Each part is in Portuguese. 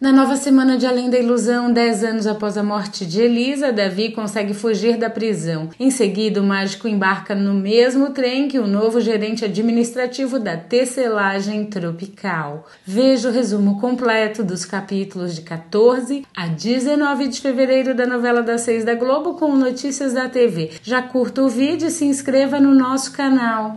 Na nova semana de Além da Ilusão, dez anos após a morte de Elisa, Davi consegue fugir da prisão. Em seguida, o mágico embarca no mesmo trem que o novo gerente administrativo da tecelagem tropical. Veja o resumo completo dos capítulos de 14 a 19 de fevereiro da novela das seis da Globo com notícias da TV. Já curta o vídeo e se inscreva no nosso canal.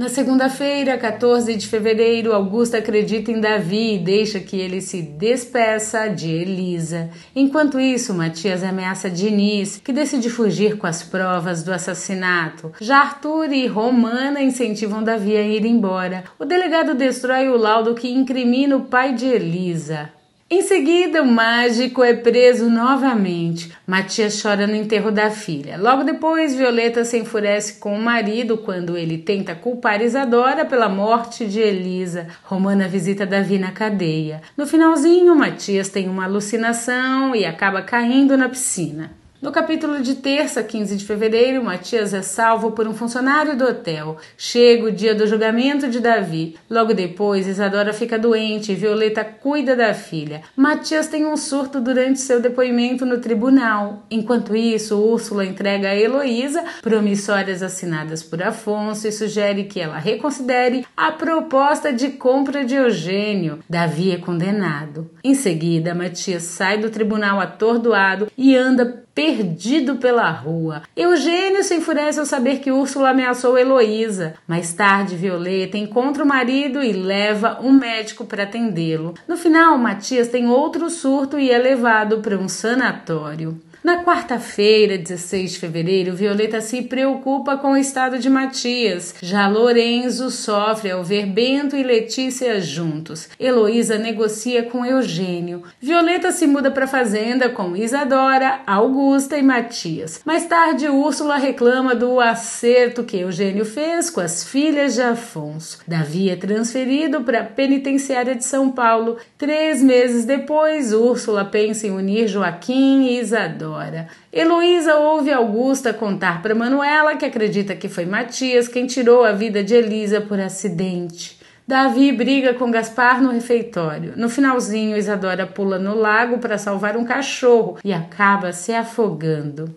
Na segunda-feira, 14 de fevereiro, Augusta acredita em Davi e deixa que ele se despeça de Elisa. Enquanto isso, Matias ameaça Diniz, que decide fugir com as provas do assassinato. Já Arthur e Romana incentivam Davi a ir embora. O delegado destrói o laudo que incrimina o pai de Elisa. Em seguida, o mágico é preso novamente. Matias chora no enterro da filha. Logo depois, Violeta se enfurece com o marido quando ele tenta culpar Isadora pela morte de Elisa. Romana visita Davi na cadeia. No finalzinho, Matias tem uma alucinação e acaba caindo na piscina. No capítulo de terça, 15 de fevereiro, Matias é salvo por um funcionário do hotel. Chega o dia do julgamento de Davi. Logo depois, Isadora fica doente e Violeta cuida da filha. Matias tem um surto durante seu depoimento no tribunal. Enquanto isso, Úrsula entrega a Heloísa promissórias assinadas por Afonso e sugere que ela reconsidere a proposta de compra de Eugênio. Davi é condenado. Em seguida, Matias sai do tribunal atordoado e anda perdido pela rua. Eugênio se enfurece ao saber que Úrsula ameaçou Heloísa. Mais tarde, Violeta encontra o marido e leva um médico para atendê-lo. No final, Matias tem outro surto e é levado para um sanatório. Na quarta-feira, 16 de fevereiro, Violeta se preocupa com o estado de Matias. Já Lorenzo sofre ao ver Bento e Letícia juntos. Heloísa negocia com Eugênio. Violeta se muda para a fazenda com Isadora, Augusta e Matias. Mais tarde, Úrsula reclama do acerto que Eugênio fez com as filhas de Afonso. Davi é transferido para a penitenciária de São Paulo. Três meses depois, Úrsula pensa em unir Joaquim e Isadora adora. Heloísa ouve Augusta contar para Manuela que acredita que foi Matias quem tirou a vida de Elisa por acidente. Davi briga com Gaspar no refeitório. No finalzinho, Isadora pula no lago para salvar um cachorro e acaba se afogando.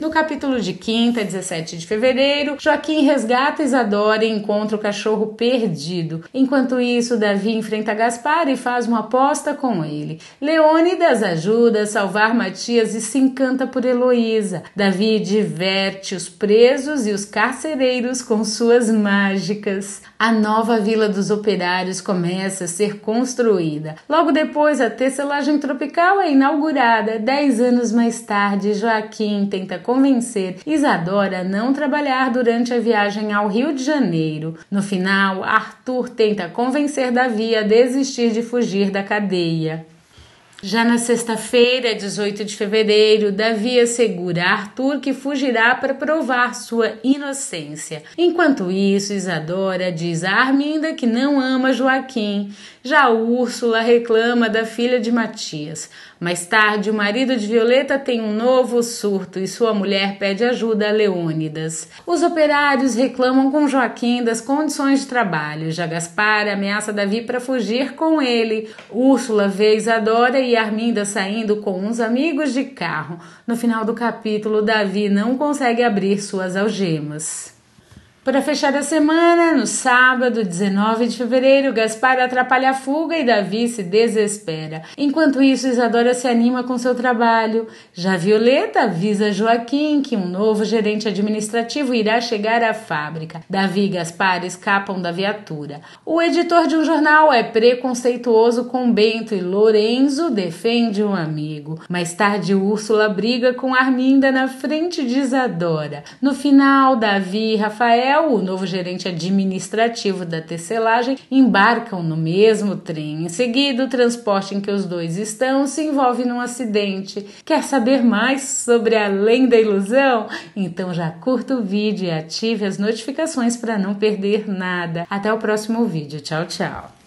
No capítulo de quinta, 17 de fevereiro, Joaquim resgata Isadora e encontra o cachorro perdido. Enquanto isso, Davi enfrenta Gaspar e faz uma aposta com ele. Leônidas ajuda a salvar Matias e se encanta por Heloísa. Davi diverte os presos e os carcereiros com suas mágicas. A nova Vila dos Operários começa a ser construída. Logo depois, a tecelagem tropical é inaugurada. Dez anos mais tarde, Joaquim tenta convencer Isadora a não trabalhar durante a viagem ao Rio de Janeiro. No final, Arthur tenta convencer Davi a desistir de fugir da cadeia. Já na sexta-feira, 18 de fevereiro, Davi assegura a Arthur que fugirá para provar sua inocência. Enquanto isso, Isadora diz a Arminda que não ama Joaquim. Já Úrsula reclama da filha de Matias. Mais tarde, o marido de Violeta tem um novo surto e sua mulher pede ajuda a Leônidas. Os operários reclamam com Joaquim das condições de trabalho. Já Gaspar ameaça Davi para fugir com ele. Úrsula vê Isadora e e Arminda saindo com uns amigos de carro. No final do capítulo, Davi não consegue abrir suas algemas. Para fechar a semana, no sábado, 19 de fevereiro, Gaspar atrapalha a fuga e Davi se desespera. Enquanto isso, Isadora se anima com seu trabalho. Já Violeta avisa Joaquim que um novo gerente administrativo irá chegar à fábrica. Davi e Gaspar escapam da viatura. O editor de um jornal é preconceituoso com Bento e Lorenzo defende um amigo. Mais tarde, Úrsula briga com Arminda na frente de Isadora. No final, Davi e Rafael o novo gerente administrativo da tecelagem, embarcam no mesmo trem. Em seguida, o transporte em que os dois estão se envolve num acidente. Quer saber mais sobre Além da Ilusão? Então já curta o vídeo e ative as notificações para não perder nada. Até o próximo vídeo. Tchau, tchau.